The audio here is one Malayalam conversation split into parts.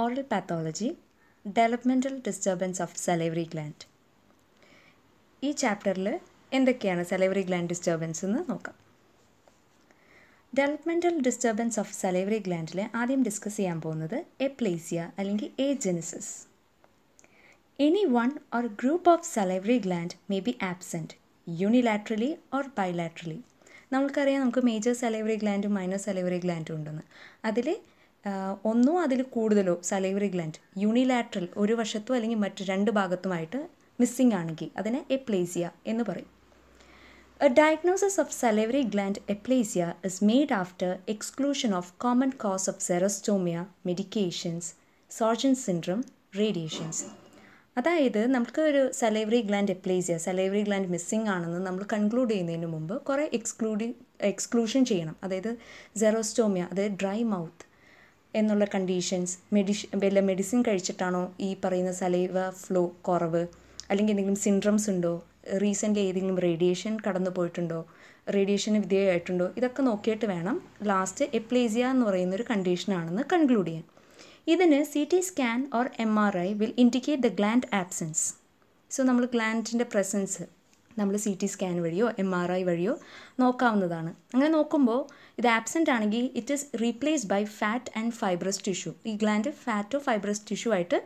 Oral pathology developmental disturbance of salivary gland ഈ ചാപ്റ്ററിൽ എന്തൊക്കെയാണ് സെലൈവറി ഗ്ലാൻഡ് ഡിസ്റ്റർബൻസ് എന്ന് നോക്കാം ഡെവലപ്മെൻറ്റൽ ഡിസ്റ്റർബൻസ് ഓഫ് സെലൈവറി ഗ്ലാൻഡിൽ ആദ്യം ഡിസ്കസ് ചെയ്യാൻ പോകുന്നത് എപ്ലേസിയ അല്ലെങ്കിൽ agenesis any one or group of salivary gland may be absent unilaterally or bilaterally നമുക്കറിയാം നമുക്ക് മേജർ സെലൈവറി ഗ്ലാൻഡും മൈനർ സെലൈവറി ഗ്ലാൻഡും ഉണ്ടെന്ന് അതിൽ ഒന്നോ അതിൽ കൂടുതലോ സലൈവറി ഗ്ലാൻഡ് യൂണിലാട്രൽ ഒരു വശത്തോ അല്ലെങ്കിൽ മറ്റ് രണ്ട് ഭാഗത്തുമായിട്ട് മിസ്സിംഗ് ആണെങ്കിൽ അതിനെ എപ്ലേസിയ എന്ന് പറയും a diagnosis of salivary gland aplasia is made after exclusion of common cause of xerostomia medications Sjogren syndrome radiations അതായത് നമുക്ക് ഒരു salivary gland aplasia salivary gland missing ആണെന്ന് നമ്മൾ കൺക്ലൂഡ് ചെയ്യുന്നതിന് മുമ്പ് കുറേ എക്സ്ക്ലൂഡിങ് എക്സ്ക്ലൂഷൻ ചെയ്യണം അതായത് സെറോസ്റ്റോമിയ അതായത് ഡ്രൈ മൗത്ത് എന്നുള്ള കണ്ടീഷൻസ് മെഡിഷ വല്ല മെഡിസിൻ കഴിച്ചിട്ടാണോ ഈ പറയുന്ന സലൈവ ഫ്ലോ കുറവ് അല്ലെങ്കിൽ എന്തെങ്കിലും സിൻഡ്രംസ് ഉണ്ടോ റീസെൻ്റ് ഏതെങ്കിലും റേഡിയേഷൻ കടന്നു പോയിട്ടുണ്ടോ റേഡിയേഷന് വിധേയമായിട്ടുണ്ടോ ഇതൊക്കെ നോക്കിയിട്ട് വേണം ലാസ്റ്റ് എപ്ലേസിയ എന്ന് പറയുന്ന ഒരു കണ്ടീഷനാണെന്ന് കൺക്ലൂഡ് ചെയ്യാൻ ഇതിന് C T scan or M R I will indicate the gland absence so നമ്മൾ ഗ്ലാൻഡിൻ്റെ പ്രസൻസ് നമ്മൾ സി ടി സ്കാൻ വഴിയോ എം ആർ ഐ വഴിയോ നോക്കാവുന്നതാണ് അങ്ങനെ നോക്കുമ്പോൾ ഇത് ആബ്സെൻ്റ് ആണെങ്കിൽ it is replaced by fat and fibrous tissue ഈ ഗ്ലാൻഡ് ഫാറ്റോ ഫൈബ്രസ് ടിഷ്യൂ ആയിട്ട്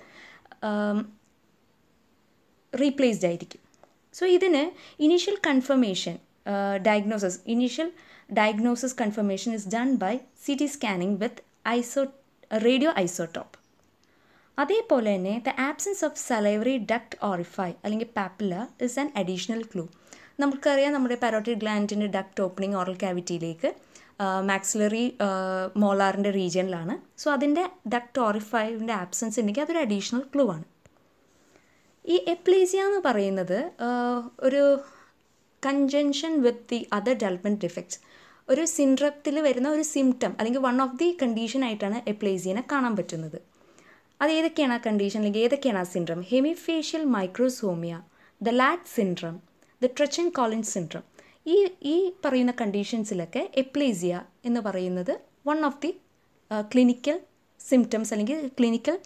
റീപ്ലേസ്ഡ് ആയിരിക്കും സോ ഇതിന് initial confirmation diagnosis initial diagnosis confirmation is done by C T scanning with iso radio isotope അതേപോലെ തന്നെ the absence of salivary duct orifice അല്ലെങ്കിൽ papilla is an additional clue നമുക്കറിയാം നമ്മുടെ പാരോട്ടിക് ഗ്ലാൻഡിൻ്റെ ഡക്ട് ഓപ്പണിംഗ് ഓറൽ ക്യാവിറ്റിയിലേക്ക് മാക്സിലറി മോളാറിൻ്റെ റീജിയനിലാണ് സോ അതിൻ്റെ ഡക്ട് ഓറിഫൈവിൻ്റെ ആബ്സെൻസ് ഉണ്ടെങ്കിൽ അതൊരു അഡീഷണൽ ക്ലൂ ആണ് ഈ എപ്ലേസിയ എന്ന് പറയുന്നത് ഒരു conjunction with the other development defects ഒരു സിൻഡ്രത്തിൽ വരുന്ന ഒരു സിംറ്റം അല്ലെങ്കിൽ വൺ ഓഫ് ദി കണ്ടീഷൻ ആയിട്ടാണ് എപ്ലേസിയനെ കാണാൻ പറ്റുന്നത് അത് ഏതൊക്കെയാണ് ആ കണ്ടീഷൻ അല്ലെങ്കിൽ ഏതൊക്കെയാണ് ആ സിൻഡ്രം ഹെമിഫേഷ്യൽ മൈക്രോസോമിയ ദ ലാറ്റ് syndrome the Treacher Collin syndrome ഈ ഈ പറയുന്ന കണ്ടീഷൻസിലൊക്കെ എപ്ലേസിയ എന്ന് പറയുന്നത് one of the clinical symptoms അല്ലെങ്കിൽ ക്ലിനിക്കൽ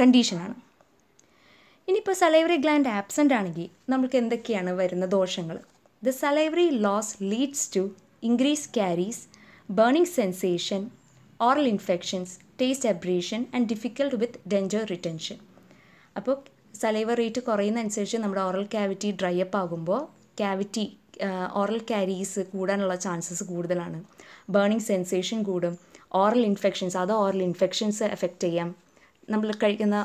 കണ്ടീഷനാണ് ഇനിയിപ്പോൾ സലൈവറി ഗ്ലാൻഡ് ആബ്സെൻ്റ് ആണെങ്കിൽ നമുക്ക് എന്തൊക്കെയാണ് വരുന്ന ദോഷങ്ങൾ the salivary loss leads to increase caries burning sensation oral infections taste abrasion and difficult with denture retention അപ്പോൾ സലൈവ റേറ്റ് കുറയുന്ന അനുസരിച്ച് നമ്മുടെ ഓറൽ ക്യാവിറ്റി ഡ്രൈ അപ്പ് ആകുമ്പോൾ ക്യാവിറ്റി ഓറൽ ക്യാരീസ് കൂടാനുള്ള ചാൻസസ് കൂടുതലാണ് ബേണിംഗ് സെൻസേഷൻ കൂടും ഓറൽ ഇൻഫെക്ഷൻസ് അത് ഓറൽ ഇൻഫെക്ഷൻസ് എഫക്റ്റ് ചെയ്യാം നമ്മൾ കഴിക്കുന്ന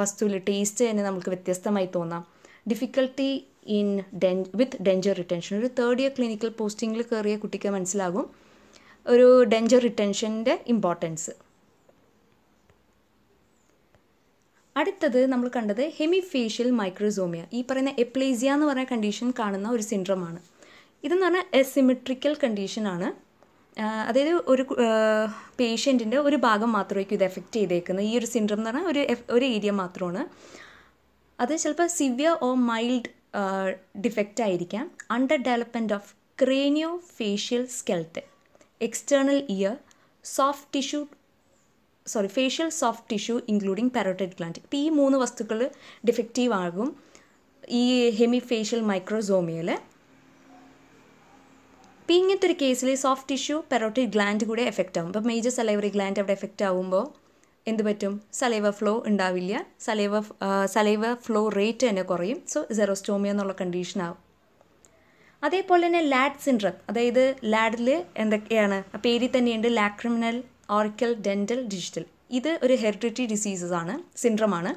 വസ്തുവിൽ ടേസ്റ്റ് തന്നെ നമുക്ക് വ്യത്യസ്തമായി തോന്നാം difficulty in den with denture retention ഒരു തേർഡ് ഇയർ ക്ലിനിക്കൽ പോസ്റ്റിങ്ങിൽ കയറിയ കുട്ടിക്ക് മനസ്സിലാകും ഒരു ഡെഞ്ചർ റിട്ടൻഷൻ്റെ ഇമ്പോർട്ടൻസ് അടുത്തത് നമ്മൾ കണ്ടത് ഹെമിഫേഷ്യൽ മൈക്രോസോമിയ ഈ പറയുന്ന എപ്ലേസിയ എന്ന് പറയുന്ന കണ്ടീഷൻ കാണുന്ന ഒരു ആണ് ഇതെന്ന് പറഞ്ഞാൽ എസിമെട്രിക്കൽ ആണ് അതായത് ഒരു പേഷ്യൻറ്റിൻ്റെ ഒരു ഭാഗം മാത്രമായിരിക്കും ഇത് എഫക്റ്റ് ചെയ്തേക്കുന്നത് ഈ ഒരു സിൻഡ്രം എന്ന് പറഞ്ഞാൽ ഒരു ഒരു ഏരിയ മാത്രമാണ് അത് ചിലപ്പോൾ സിവിയർ ഓർ മൈൽഡ് ഡിഫക്റ്റ് ആയിരിക്കാം under development of craniofacial skeleton external ear soft tissue sorry facial soft tissue including parotid gland ഇപ്പോൾ ഈ മൂന്ന് വസ്തുക്കൾ ഡിഫക്റ്റീവ് ആകും ഈ ഹെമി ഫേഷ്യൽ മൈക്രോസോമിയൽ ഇപ്പം ഇങ്ങനത്തെ ഒരു കേസിൽ സോഫ്റ്റ് ടിഷ്യൂ പെറോട്ടിക് ഗ്ലാൻഡ് കൂടെ എഫക്റ്റ് ആകും ഇപ്പോൾ മേജർ സലൈവറി ഗ്ലാൻഡ് അവിടെ എഫക്റ്റ് ആകുമ്പോൾ എന്ത് പറ്റും സലൈവ ഫ്ലോ ഉണ്ടാവില്ല സലൈവ സലൈവ ഫ്ലോ റേറ്റ് തന്നെ കുറയും സോ സെറോസ്റ്റോമിയ എന്നുള്ള കണ്ടീഷൻ ആവും അതേപോലെ തന്നെ ലാഡ് സിൻഡ്രം അതായത് ലാഡിൽ എന്തൊക്കെയാണ് പേരിൽ തന്നെയുണ്ട് ലാക്രിമിനൽ ഓർക്കൽ ഡെൻ്റൽ ഡിജിറ്റൽ ഇത് ഒരു ഹെറിഡിറ്റി ഡിസീസസ് ആണ് സിൻഡ്രമാണ്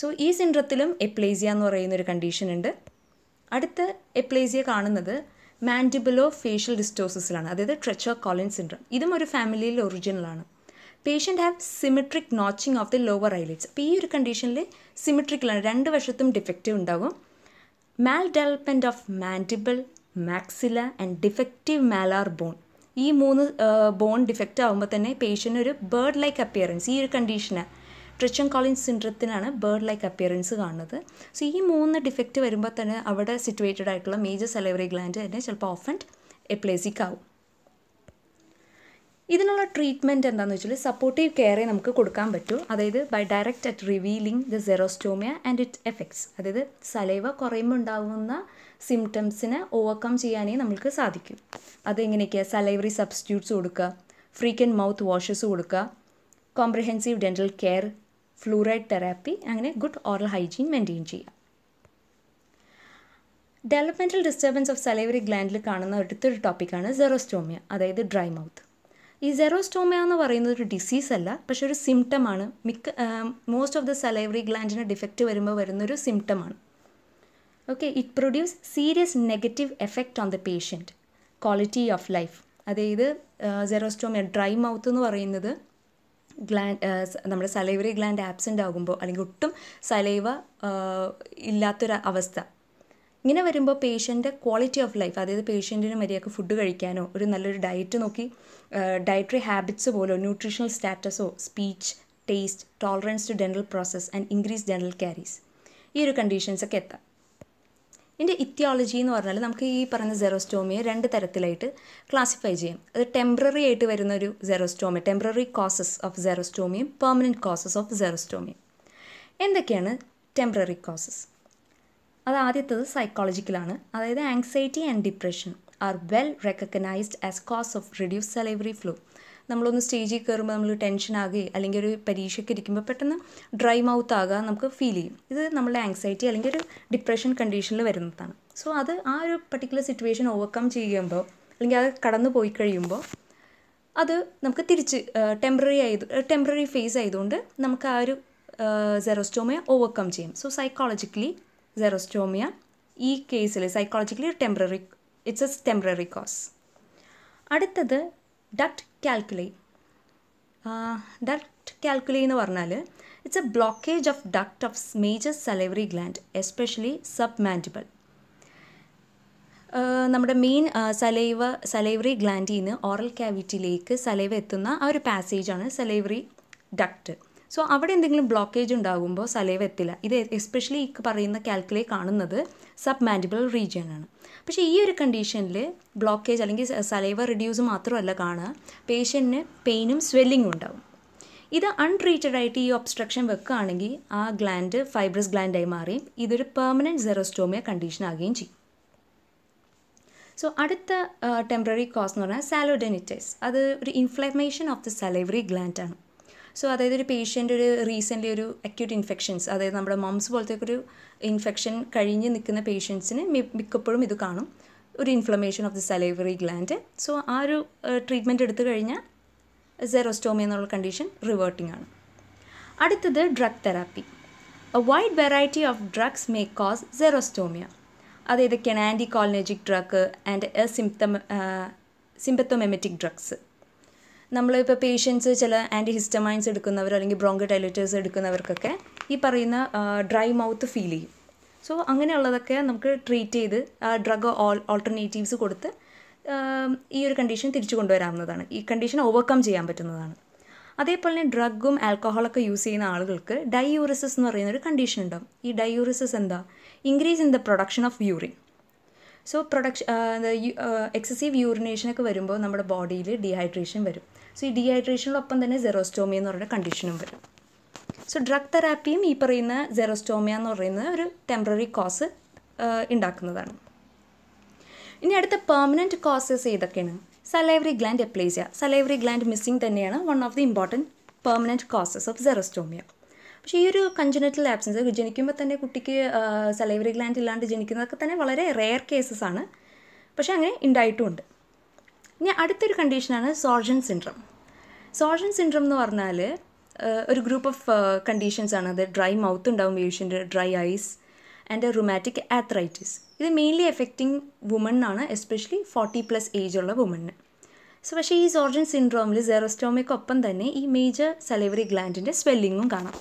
സോ ഈ സിൻഡ്രത്തിലും എപ്ലേസിയ എന്ന് പറയുന്ന ഒരു കണ്ടീഷൻ ഉണ്ട് അടുത്ത എപ്ലേസിയ കാണുന്നത് മാൻഡിബിലോ ഫേഷ്യൽ ഡിസ്റ്റോസിസിലാണ് അതായത് ട്രെച്ചർ കോളിൻ സിൻഡ്രം ഇതും ഒരു ഫാമിലിയിൽ ഒറിജിനലാണ് patient have symmetric notching of the lower eyelids അപ്പോൾ ഈ ഒരു കണ്ടീഷനിൽ സിമിട്രിക്കിലാണ് രണ്ട് വശത്തും ഡിഫക്റ്റീവ് ഉണ്ടാകും maldevelopment of mandible maxilla and defective malar bone ഈ മൂന്ന് ബോൺ ഡിഫക്റ്റ് ആകുമ്പോൾ തന്നെ പേഷ്യൻ്റ് ഒരു ബേർഡ് ലൈക്ക് അപ്പിയറൻസ് ഈ ഒരു കണ്ടീഷന് ട്രിച്ചൻ കോളിൻസ് സിൻഡ്രത്തിനാണ് ബേർഡ് ലൈക്ക് അപ്പിയറൻസ് കാണുന്നത് സോ ഈ മൂന്ന് ഡിഫക്റ്റ് വരുമ്പോൾ തന്നെ അവിടെ സിറ്റുവേറ്റഡ് ആയിട്ടുള്ള മേജർ സെലവറി ഗ്ലാൻഡ് തന്നെ ചിലപ്പോൾ ഓഫൻ എപ്ലേസിക്കാവും ഇതിനുള്ള ട്രീറ്റ്മെൻറ്റ് എന്താണെന്ന് വെച്ചാൽ സപ്പോർട്ടീവ് കെയറെ നമുക്ക് കൊടുക്കാൻ പറ്റൂ അതായത് by direct at relieving the xerostomia and it effects അതായത് സലൈവ കുറയുമ്പോൾ ഉണ്ടാകുന്ന സിംറ്റംസിനെ ഓവർകം ചെയ്യാനേ നമുക്ക് സാധിക്കും അതെങ്ങനെയൊക്കെയാണ് സലൈവറി സബ്സ്റ്റിറ്റ്യൂട്ട്സ് കൊടുക്കുക ഫ്രീക്കൻ മൗത്ത് വാഷസ് കൊടുക്കുക comprehensive dental care fluoride therapy അങ്ങനെ ഗുഡ് ഓറൽ ഹൈജീൻ മെയിൻറ്റെയിൻ ചെയ്യുക ഡെവലപ്മെൻറ്റൽ ഡിസ്റ്റർബൻസ് ഓഫ് സലൈവറി ഗ്ലാൻഡിൽ കാണുന്ന അടുത്തൊരു ടോപ്പിക്കാണ് സെറോസ്റ്റോമിയ അതായത് ഡ്രൈ മൗത്ത് ഈ സെറോസ്റ്റോമ എന്ന് പറയുന്നത് ഒരു ഡിസീസ് അല്ല പക്ഷെ ഒരു സിംറ്റമാണ് മിക്ക മോസ്റ്റ് ഓഫ് ദ സലൈവറി ഗ്ലാൻഡിന് ഡിഫക്റ്റ് വരുമ്പോൾ വരുന്ന വരുന്നൊരു സിംറ്റമാണ് okay it produce serious negative effect on the patient quality of life അതായത് സെറോസ്റ്റോമിയ ഡ്രൈ മൗത്ത് എന്ന് പറയുന്നത് ഗ്ലാൻഡ് നമ്മുടെ സലൈവറി ഗ്ലാൻഡ് ആബ്സെൻ്റ് ആകുമ്പോൾ അല്ലെങ്കിൽ ഒട്ടും സലൈവ ഇല്ലാത്തൊരു അവസ്ഥ ഇങ്ങനെ വരുമ്പോൾ പേഷ്യൻ്റെ ക്വാളിറ്റി ഓഫ് ലൈഫ് അതായത് പേഷ്യൻറ്റിന് മര്യാദക്ക് ഫുഡ് കഴിക്കാനോ ഒരു നല്ലൊരു ഡയറ്റ് നോക്കി ഡയറ്ററി ഹാബിറ്റ്സ് പോലോ ന്യൂട്രീഷണൽ സ്റ്റാറ്റസോ speech taste tolerance to dental process and increase dental caries ഈ ഒരു കണ്ടീഷൻസൊക്കെ എത്താം ഇതിൻ്റെ ഇത്യോളജി എന്ന് പറഞ്ഞാൽ നമുക്ക് ഈ പറഞ്ഞ സെറോസ്റ്റോമിയെ രണ്ട് തരത്തിലായിട്ട് ക്ലാസിഫൈ ചെയ്യാം അത് ടെമ്പററി ആയിട്ട് വരുന്ന ഒരു സെറോസ്റ്റോമിയ ടെമ്പററി കോസസ് ഓഫ് സെറോസ്റ്റോമിയും പെർമനൻറ്റ് കോസസ് ഓഫ് സെറോസ്റ്റോമിയും എന്തൊക്കെയാണ് ടെമ്പററി കോസസ് അത് ആദ്യത്തത് സൈക്കോളജിക്കലാണ് അതായത് anxiety and depression are well recognised as cause of reduce salivary flow നമ്മളൊന്ന് സ്റ്റേജിൽ കയറുമ്പോൾ നമ്മൾ ടെൻഷൻ ആകുകയും അല്ലെങ്കിൽ ഒരു പരീക്ഷയ്ക്ക് ഇരിക്കുമ്പോൾ പെട്ടെന്ന് ഡ്രൈ മൗത്ത് ആകുക നമുക്ക് ഫീൽ ചെയ്യും ഇത് നമ്മളുടെ ആങ്സൈറ്റി അല്ലെങ്കിൽ ഒരു ഡിപ്രഷൻ കണ്ടീഷനിൽ വരുന്നതാണ് സോ അത് ആ ഒരു പർട്ടിക്കുലർ സിറ്റുവേഷൻ ഓവർകം ചെയ്യുമ്പോൾ അല്ലെങ്കിൽ അത് കടന്നു പോയി കഴിയുമ്പോൾ അത് നമുക്ക് തിരിച്ച് ടെമ്പററി ആയത് ടെമ്പററി ഫേസ് ആയതുകൊണ്ട് നമുക്ക് ആ ഒരു സെറോസ്റ്റോമിയ ഓവർകം ചെയ്യാം സോ സൈക്കോളജിക്കലി സെറോസ്റ്റോമിയ ഈ കേസിൽ psychologically temporary it's a temporary cause അടുത്തത് ഡക്ട് കാൽക്കുലൈ ഡക്ട് കാൽക്കുലൈ എന്ന് പറഞ്ഞാൽ it's a blockage of duct of major salivary gland especially sub mandible നമ്മുടെ മെയിൻ സലൈവ സലൈവറി ഗ്ലാൻഡിൽ നിന്ന് ഓറൽ ക്യാവിറ്റിയിലേക്ക് സലൈവ എത്തുന്ന ആ ഒരു പാസേജാണ് സലൈവറി ഡക്ട് സോ അവിടെ എന്തെങ്കിലും ബ്ലോക്കേജ് ഉണ്ടാകുമ്പോൾ സലൈവ എത്തില്ല ഇത് എസ്പെഷ്യലി ഈ പറയുന്ന കാൽക്കുലേ കാണുന്നത് സബ് മാൻഡിബിൾ റീജിയനാണ് പക്ഷേ ഈ ഒരു കണ്ടീഷനിൽ ബ്ലോക്കേജ് അല്ലെങ്കിൽ സലൈവ റിഡ്യൂസ് മാത്രമല്ല കാണുക പേഷ്യൻറ്റിന് പെയിനും സ്വെല്ലിങ്ങും ഉണ്ടാവും ഇത് അൺട്രീറ്റഡ് ആയിട്ട് ഈ ഒബ്സ്ട്രക്ഷൻ വെക്കുകയാണെങ്കിൽ ആ ഗ്ലാൻഡ് ഫൈബ്രസ് ഗ്ലാൻഡായി മാറി ഇതൊരു പെർമനൻറ്റ് സെറോസ്റ്റോമിയ കണ്ടീഷൻ ആകുകയും ചെയ്യും സോ അടുത്ത ടെമ്പററി കോസ് എന്ന് പറഞ്ഞാൽ സാലോഡെനിറ്റൈസ് അത് ഒരു ഇൻഫ്ലമേഷൻ ഓഫ് ദ സലൈവറി ഗ്ലാൻഡാണ് സോ അതായത് ഒരു പേഷ്യൻ്റ് ഒരു റീസെൻ്റ്ലി ഒരു അക്യൂട്ട് ഇൻഫെക്ഷൻസ് അതായത് നമ്മുടെ മംസ് പോലത്തെ ഒരു ഇൻഫെക്ഷൻ കഴിഞ്ഞ് നിൽക്കുന്ന പേഷ്യൻസിന് മിക്കപ്പോഴും ഇത് കാണും ഒരു inflammation of the salivary gland so ആ ഒരു ട്രീറ്റ്മെൻറ്റ് എടുത്തു കഴിഞ്ഞാൽ സെറോസ്റ്റോമി എന്നുള്ള കണ്ടീഷൻ റിവേർട്ടിംഗ് ആണ് അടുത്തത് drug therapy a wide variety of drugs may cause xerostomia അത് ഏതൊക്കെയാണ് anticholinergic drug and a symptom sympathomimetic drugs നമ്മളിപ്പോൾ പേഷ്യൻസ് ചില ആൻറ്റി ഹിസ്റ്റമൈൻസ് എടുക്കുന്നവർ അല്ലെങ്കിൽ ബ്രോങ്കഡൈലേറ്റേഴ്സ് എടുക്കുന്നവർക്കൊക്കെ ഈ പറയുന്ന ഡ്രൈ മൗത്ത് ഫീൽ ചെയ്യും സോ അങ്ങനെയുള്ളതൊക്കെ നമുക്ക് ട്രീറ്റ് ചെയ്ത് ആ ഡ്രഗ് ഓൾ ഓൾട്ടർനേറ്റീവ്സ് കൊടുത്ത് ഈ ഒരു കണ്ടീഷൻ തിരിച്ചു കൊണ്ടുവരാവുന്നതാണ് ഈ കണ്ടീഷൻ ഓവർകം ചെയ്യാൻ പറ്റുന്നതാണ് അതേപോലെ തന്നെ ഡ്രഗും ആൽക്കഹോളൊക്കെ യൂസ് ചെയ്യുന്ന ആളുകൾക്ക് ഡയൂറിസസ് എന്ന് പറയുന്ന ഒരു കണ്ടീഷൻ ഉണ്ടാവും ഈ ഡയൂറിസസ് എന്താ increase in the production of urine so production excessive യൂറിനേഷനൊക്കെ വരുമ്പോൾ നമ്മുടെ ബോഡിയിൽ ഡീഹൈഡ്രേഷൻ വരും സോ ഈ ഡീഹൈഡ്രേഷനോടൊപ്പം തന്നെ സെറോസ്റ്റോമിയ എന്ന് പറയുന്ന കണ്ടീഷനും വരും സോ ഡ്രഗ് തെറാപ്പിയും ഈ പറയുന്ന സെറോസ്റ്റോമിയ എന്ന് പറയുന്ന ഒരു ടെമ്പററി കോസ് uh, ഉണ്ടാക്കുന്നതാണ് ഇനി അടുത്ത പെർമനൻറ്റ് കോസസ് ഏതൊക്കെയാണ് salivary gland aplasia salivary gland missing തന്നെയാണ് one of the important permanent causes of xerostomia പക്ഷേ ഈ ഒരു കഞ്ചനറ്റൽ ആബ്സെൻസ് ജനിക്കുമ്പോൾ തന്നെ കുട്ടിക്ക് സലൈവറി ഗ്ലാൻഡ് ഇല്ലാണ്ട് ജനിക്കുന്നതൊക്കെ തന്നെ വളരെ റെയർ കേസസ് ആണ് പക്ഷേ അങ്ങനെ ഉണ്ടായിട്ടുമുണ്ട് ഇനി അടുത്തൊരു കണ്ടീഷനാണ് സോർജൻ സിൻഡ്രം സോർജൻ സിൻഡ്രം എന്ന് പറഞ്ഞാൽ ഒരു ഗ്രൂപ്പ് ഓഫ് കണ്ടീഷൻസ് ആണ് അത് ഡ്രൈ മൗത്ത് ഉണ്ടാവും patient dry eyes and rheumatic arthritis ഇത് മെയിൻലി എഫക്റ്റിംഗ് വുമൺ ആണ് എസ്പെഷ്യലി ഫോർട്ടി പ്ലസ് ഏജ് ഉള്ള വുമണ്ണ് സോ പക്ഷേ ഈ സോർജൻ സിൻഡ്രോമിൽ സെറോസ്റ്റോമയ്ക്കൊപ്പം തന്നെ ഈ മേജർ സലൈവറി ഗ്ലാൻഡിൻ്റെ സ്വെല്ലിങ്ങും കാണാം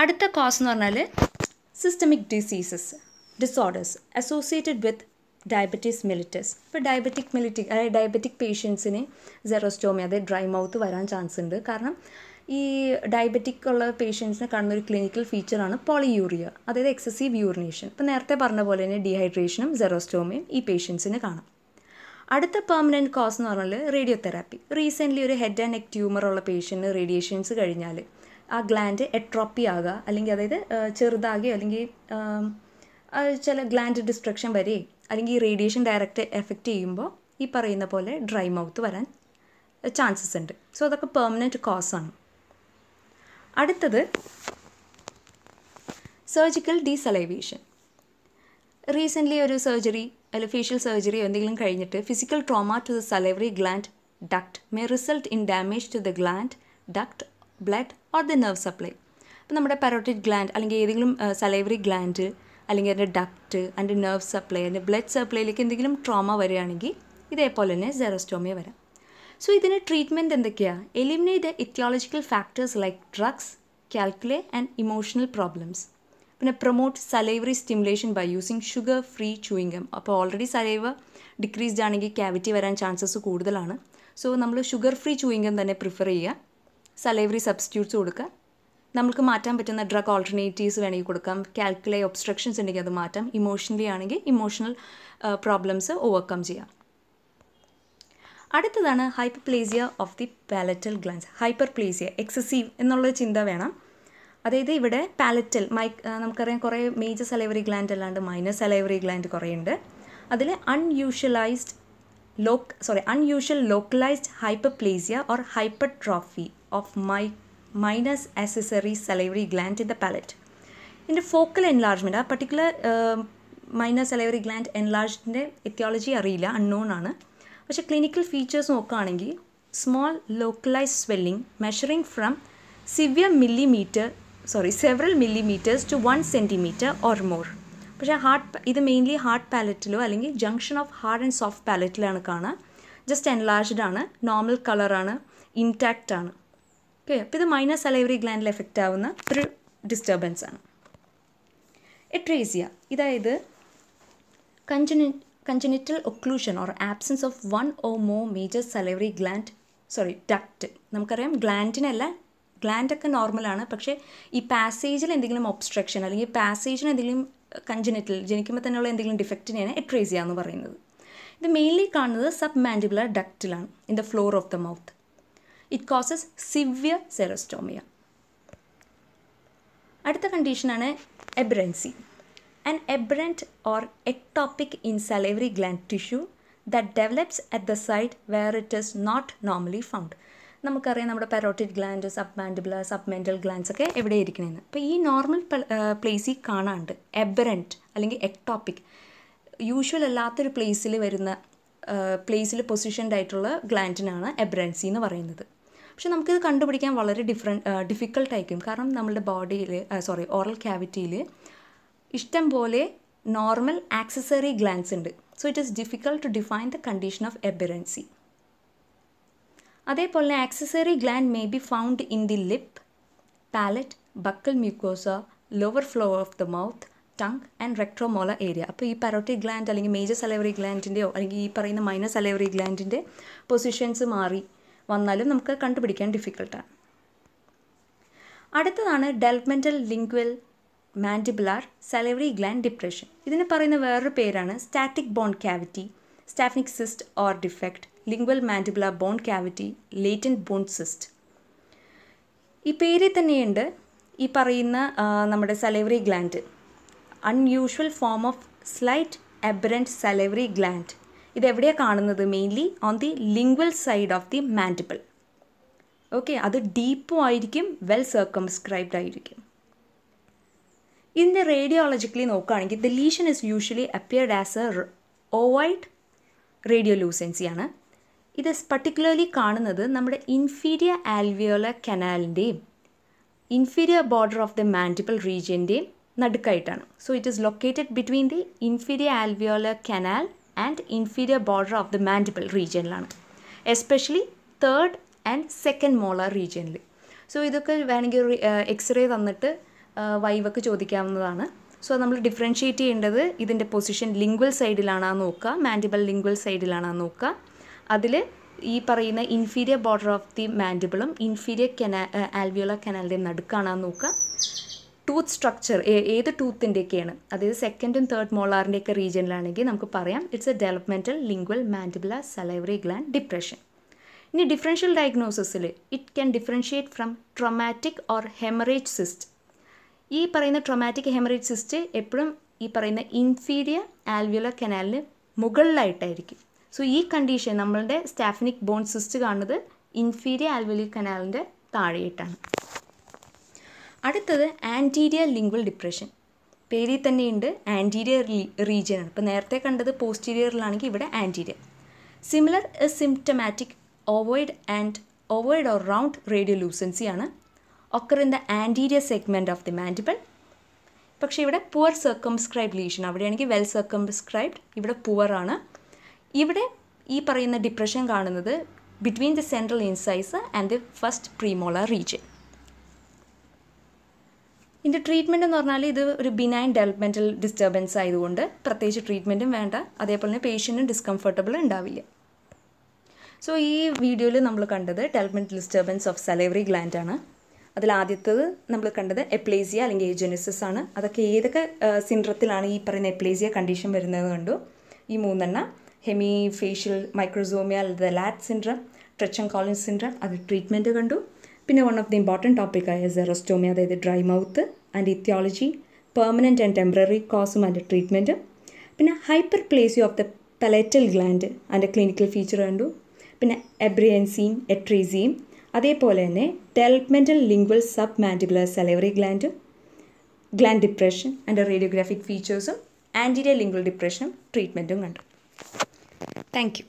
അടുത്ത കോസ് എന്ന് പറഞ്ഞാൽ systemic diseases disorders associated with diabetes mellitus ഇപ്പോൾ ഡയബറ്റിക് മിലിറ്റി അതായത് ഡയബറ്റിക് പേഷ്യൻസിന് സെറോസ്റ്റോമി അതായത് ഡ്രൈ മൗത്ത് വരാൻ ചാൻസ് ഉണ്ട് കാരണം ഈ ഡയബറ്റിക് ഉള്ള പേഷ്യൻസിനെ കാണുന്ന ഒരു ക്ലിനിക്കൽ ഫീച്ചറാണ് പോളിയൂറിയ അതായത് എക്സസീവ് യൂറിനേഷൻ ഇപ്പോൾ നേരത്തെ പറഞ്ഞ പോലെ തന്നെ ഡീഹൈഡ്രേഷനും സെറോസ്റ്റോമയും ഈ പേഷ്യൻസിന് കാണാം അടുത്ത പെർമനൻറ്റ് കോസ് എന്ന് പറഞ്ഞാൽ റേഡിയോ തെറാപ്പി റീസെൻ്റ്ലി ഒരു ഹെഡ് ആൻഡ് നെക്ക് ട്യൂമർ ഉള്ള പേഷ്യൻറ്റിന് റേഡിയേഷൻസ് കഴിഞ്ഞാൽ ആ ഗ്ലാൻഡ് എട്രോപ്പി ആകുക അല്ലെങ്കിൽ അതായത് ചെറുതാകുകയോ അല്ലെങ്കിൽ ചില ഗ്ലാൻഡ് ഡിസ്ട്രക്ഷൻ വരെ അല്ലെങ്കിൽ റേഡിയേഷൻ ഡയറക്റ്റ് എഫക്റ്റ് ചെയ്യുമ്പോൾ ഈ പറയുന്ന പോലെ ഡ്രൈ മൗത്ത് വരാൻ ചാൻസസ് ഉണ്ട് സോ അതൊക്കെ പെർമനൻറ്റ് കോസ് ആണ് അടുത്തത് സർജിക്കൽ ഡീസലൈവേഷൻ റീസെൻ്റ്ലി ഒരു സർജറി അല്ല ഫേഷ്യൽ സർജറിയോ എന്തെങ്കിലും കഴിഞ്ഞിട്ട് physical trauma to the salivary gland duct may result in damage to the gland duct blood or the nerve supply അപ്പോൾ നമ്മുടെ പെറോട്ടിഡ് ഗ്ലാൻഡ് അല്ലെങ്കിൽ ഏതെങ്കിലും സലൈവറി ഗ്ലാൻഡ് അല്ലെങ്കിൽ അതിൻ്റെ ഡക്റ്റ് അതിൻ്റെ നെർവ് സപ്ലൈ അതിൻ്റെ ബ്ലഡ് സപ്ലൈയിലേക്ക് എന്തെങ്കിലും ട്രോമ വരികയാണെങ്കിൽ ഇതേപോലെ തന്നെ സെറോസ്റ്റോമിയ വരാം സോ ഇതിന് ട്രീറ്റ്മെൻറ്റ് എന്തൊക്കെയാണ് eliminate the aetiological factors like drugs calculi and emotional problems പിന്നെ promote salivary stimulation by using sugar free chewing gum അപ്പോൾ ഓൾറെഡി സലൈവ ഡിക്രീസ്ഡ് ആണെങ്കിൽ ക്യാവിറ്റി വരാൻ ചാൻസസ് കൂടുതലാണ് സോ നമ്മൾ ഷുഗർ ഫ്രീ ചൂയിങ് ഗം തന്നെ പ്രിഫർ ചെയ്യുക സലൈവറി സബ്സ്റ്റിറ്റ്യൂട്ട്സ് കൊടുക്കുക നമുക്ക് മാറ്റാൻ പറ്റുന്ന ഡ്രഗ് ആൾട്ടർനേറ്റീവ്സ് വേണമെങ്കിൽ കൊടുക്കാം കാൽക്കുലേ ഒബ്സ്ട്രക്ഷൻസ് ഉണ്ടെങ്കിൽ അത് മാറ്റാം ഇമോഷണലി ആണെങ്കിൽ ഇമോഷണൽ പ്രോബ്ലംസ് ഓവർകം ചെയ്യാം അടുത്തതാണ് hyperplasia of the palatal glands hyperplasia excessive എന്നുള്ള ചിന്ത വേണം അതായത് ഇവിടെ പാലറ്റൽ മൈ uh, നമുക്കറിയാം കുറേ മേജർ സലൈവറി ഗ്ലാൻഡ് അല്ലാണ്ട് മൈനർ സലൈവറി ഗ്ലാൻഡ് കുറേ ഉണ്ട് അതിൽ unusualised sorry unusual localised hyperplasia or hypertrophy of my minor salivary salivary gland in the palate ഇതിൻ്റെ ഫോക്കൽ എൻലാർജ്മെൻ്റ് ആ പർട്ടിക്കുലർ മൈനസ് സലൈവറി ഗ്ലാൻഡ് എൻലാർജിൻ്റെ എത്തിയോളജി അറിയില്ല അൺനോൺ ആണ് പക്ഷേ ക്ലിനിക്കൽ ഫീച്ചേഴ്സ് നോക്കുകയാണെങ്കിൽ small localise swelling measuring from severe millimetre sorry several millimetres to one centimetre or more പക്ഷേ ഹാർട്ട് ഇത് മെയിൻലി ഹാർട്ട് പാലറ്റിലോ അല്ലെങ്കിൽ junction of hard and soft പാലറ്റിലാണ് കാണുക ജസ്റ്റ് എൻലാർജ്ഡ് ആണ് നോർമൽ കളറാണ് ഇൻടാക്റ്റ് ആണ് ഓക്കെ അപ്പോൾ ഇത് മൈനസ് സലൈവറി ഗ്ലാൻഡിൽ എഫക്റ്റ് ആവുന്ന ഒരു ഡിസ്റ്റർബൻസ് ആണ് എട്രേസിയ ഇതായത് കഞ്ചനി congenital occlusion or absence of one ഓ മോ major salivary gland sorry duct നമുക്കറിയാം ഗ്ലാൻഡിനല്ല ഗ്ലാൻഡൊക്കെ നോർമലാണ് പക്ഷേ ഈ പാസേജിൽ എന്തെങ്കിലും ഒബ്സ്ട്രക്ഷൻ അല്ലെങ്കിൽ പാസേജിന് എന്തെങ്കിലും കഞ്ചനിറ്റിൽ ജനിക്കുമ്പോൾ തന്നെയുള്ള എന്തെങ്കിലും ഡിഫക്റ്റിനെയാണ് എട്രേസിയ എന്ന് പറയുന്നത് ഇത് മെയിൻലി കാണുന്നത് സബ് മാൻഡിബുലർ ഡക്റ്റിലാണ് in the floor of the mouth it causes severe xerostomia അടുത്ത കണ്ടീഷനാണ് aberrancy and aberrant or ectopic in salivary gland tissue that develops at the site where it is not normally found നമുക്കറിയാം നമ്മുടെ parotid gland submandibular submental glands ഒക്കെ എവിടെ ഇരിക്കണമെന്ന് അപ്പോൾ ഈ നോർമൽ പ്ലേസിൽ കാണാണ്ട് എബറൻറ്റ് അല്ലെങ്കിൽ എക്ടോപ്പിക് യൂഷ്വൽ അല്ലാത്തൊരു പ്ലേസിൽ വരുന്ന പ്ലേസിൽ പൊസിഷൻഡ് ആയിട്ടുള്ള ഗ്ലാൻഡിനാണ് എബ്രൻസി എന്ന് പറയുന്നത് പക്ഷെ നമുക്കിത് കണ്ടുപിടിക്കാൻ വളരെ ഡിഫറെൻറ്റ് ഡിഫിക്കൽട്ടായിരിക്കും കാരണം നമ്മളുടെ ബോഡിയിൽ സോറി ഓറൽ ക്യാവിറ്റിയിൽ ഇഷ്ടം പോലെ നോർമൽ ആക്സസറി ഗ്ലാൻസ് ഉണ്ട് so it is difficult to define the condition of aberrancy അതേപോലെ accessory gland may be found in the lip palate buccal mucosa lower floor of the mouth tongue and retromolar area അപ്പോൾ ഈ പരോട്ടി ഗ്ലാൻഡ് അല്ലെങ്കിൽ മേജർ സലവറി ഗ്ലാൻഡിൻ്റെയോ അല്ലെങ്കിൽ ഈ പറയുന്ന മൈനർ സലവറി ഗ്ലാൻഡിൻ്റെ പൊസിഷൻസ് മാറി വന്നാലും നമുക്ക് കണ്ടുപിടിക്കാൻ ഡിഫിക്കൽട്ടാണ് അടുത്തതാണ് developmental lingual mandibular salivary gland depression ഇതിന് പറയുന്ന വേറൊരു പേരാണ് static bone cavity Stafne cyst or defect lingual mandibular bone cavity latent bone cyst ഈ പേരിൽ തന്നെയുണ്ട് ഈ പറയുന്ന നമ്മുടെ salivary gland unusual form of slight aberrant salivary gland ഇത് എവിടെയാണ് കാണുന്നത് mainly on the lingual side of the mandible okay അത് ഡീപ്പും ആയിരിക്കും വെൽ സർക്കംസ്ക്രൈബ്ഡ് ആയിരിക്കും ഇതിൻ്റെ റേഡിയോളജിക്കലി നോക്കുകയാണെങ്കിൽ the lesion is usually appeared as A ovoid radio ലൂസൻസിയാണ് ഇത് പർട്ടിക്കുലർലി കാണുന്നത് നമ്മുടെ ഇൻഫീരിയർ ആൽവിയോള കനാലിൻ്റെയും inferior border of the mandible റീജിയൻ്റെയും നടുക്കായിട്ടാണ് so it is located between the inferior alveolar canal and inferior border of the mandible റീജിയനിലാണ് especially third and second molar റീജിയനിൽ സോ ഇതൊക്കെ വേണമെങ്കിൽ എക്സ്റേ തന്നിട്ട് വൈവൊക്കെ ചോദിക്കാവുന്നതാണ് സോ നമ്മൾ ഡിഫറൻഷ്യേറ്റ് ചെയ്യേണ്ടത് ഇതിൻ്റെ പൊസിഷൻ ലിംഗ്വൽ സൈഡിലാണോ നോക്കുക മാൻഡിബൽ ലിംഗ്വൽ സൈഡിലാണോ നോക്കുക അതിൽ ഈ പറയുന്ന ഇൻഫീരിയർ ബോർഡർ ഓഫ് ദി മാൻഡിബിളും ഇൻഫീരിയർ കെന ആൽവിയോള കനാലിൻ്റെ നടുക്കാണ് നോക്കുക ടൂത്ത് സ്ട്രക്ചർ ഏത് ടൂത്തിൻ്റെയൊക്കെയാണ് അതായത് സെക്കൻഡും തേർഡ് മോളാറിൻ്റെയൊക്കെ റീജിയനിലാണെങ്കിൽ നമുക്ക് പറയാം it's a developmental lingual mandibular salivary gland depression ഇനി ഡിഫറൻഷ്യൽ ഡയഗ്നോസിസിൽ it can differentiate from traumatic or haemorrhage cyst ഈ പറയുന്ന ട്രൊമാറ്റിക് ഹെമറേജ് സിസ്റ്റ് എപ്പോഴും ഈ പറയുന്ന ഇൻഫീരിയർ ആൽവിയുലർ കനാലിന് മുകളിലായിട്ടായിരിക്കും സോ ഈ കണ്ടീഷൻ നമ്മളുടെ സ്റ്റാഫിനിക് ബോൺ സിസ്റ്റ് കാണുന്നത് ഇൻഫീരിയർ ആൽവലി കനാലിൻ്റെ താഴെയിട്ടാണ് അടുത്തത് ആൻറ്റീരിയർ ലിംഗ്വൽ ഡിപ്രഷൻ പേരിൽ തന്നെയുണ്ട് ആൻറ്റീരിയർ റീജിയൻ ആണ് ഇപ്പോൾ നേരത്തെ കണ്ടത് പോസ്റ്റീരിയറിലാണെങ്കിൽ ഇവിടെ anterior similar asymptomatic ovoid and ovoid or round radiolucency ആണ് occur in the anterior segment of the mandible പക്ഷേ ഇവിടെ പുവർ സർക്കംസ്ക്രൈബ് ലീഷൻ അവിടെയാണെങ്കിൽ വെൽ സർക്കംസ്ക്രൈബ്ഡ് ഇവിടെ പുവർ ആണ് ഇവിടെ ഈ പറയുന്ന ഡിപ്രഷൻ കാണുന്നത് between the central incisor and the first premolar region ഇതിൻ്റെ ട്രീറ്റ്മെൻ്റ് എന്ന് പറഞ്ഞാൽ ഇത് ഒരു ബിനൈൻ ഡെവലപ്മെൻറ്റൽ ഡിസ്റ്റർബൻസ് ആയതുകൊണ്ട് പ്രത്യേകിച്ച് ട്രീറ്റ്മെൻറ്റും വേണ്ട അതേപോലെ തന്നെ പേഷ്യൻറ്റും ഡിസ്കംഫർട്ടബിൾ ഉണ്ടാവില്ല സോ ഈ വീഡിയോയിൽ നമ്മൾ കണ്ടത് development disturbance of salivary gland ആണ് അതിൽ ആദ്യത്തത് നമ്മൾ കണ്ടത് എപ്ലേസിയ അല്ലെങ്കിൽ ഏജനിസിസ് ആണ് അതൊക്കെ ഏതൊക്കെ സിൻഡ്രത്തിലാണ് ഈ പറയുന്ന എപ്ലേസിയ കണ്ടീഷൻ വരുന്നത് കണ്ടു ഈ മൂന്നെണ്ണം ഹെമി ഫേഷ്യൽ മൈക്രോസോമിയ ദ ലാറ്റ് സിൻഡ്രം ട്രെച്ചൻ കോളിൻ സിൻഡ്രം അത് ട്രീറ്റ്മെൻറ്റ് കണ്ടു പിന്നെ one of the important topic ആയ സെറോസ്റ്റോമിയ അതായത് dry mouth and aetiology permanent and temporary കോസും ആൻഡ് ട്രീറ്റ്മെൻറ്റ് പിന്നെ hyperplasia of the palatal gland അതിൻ്റെ ക്ലിനിക്കൽ ഫീച്ചർ കണ്ടു പിന്നെ എബ്രിയൻസിയും എട്രീസിയും അതേപോലെ തന്നെ developmental lingual submandibular salivary gland gland depression and radiographic ഫീച്ചേഴ്സും ആൻറ്റീരിയ ലിംഗ്വൽ ഡിപ്രഷനും ട്രീറ്റ്മെൻറ്റും കണ്ടു Thank you.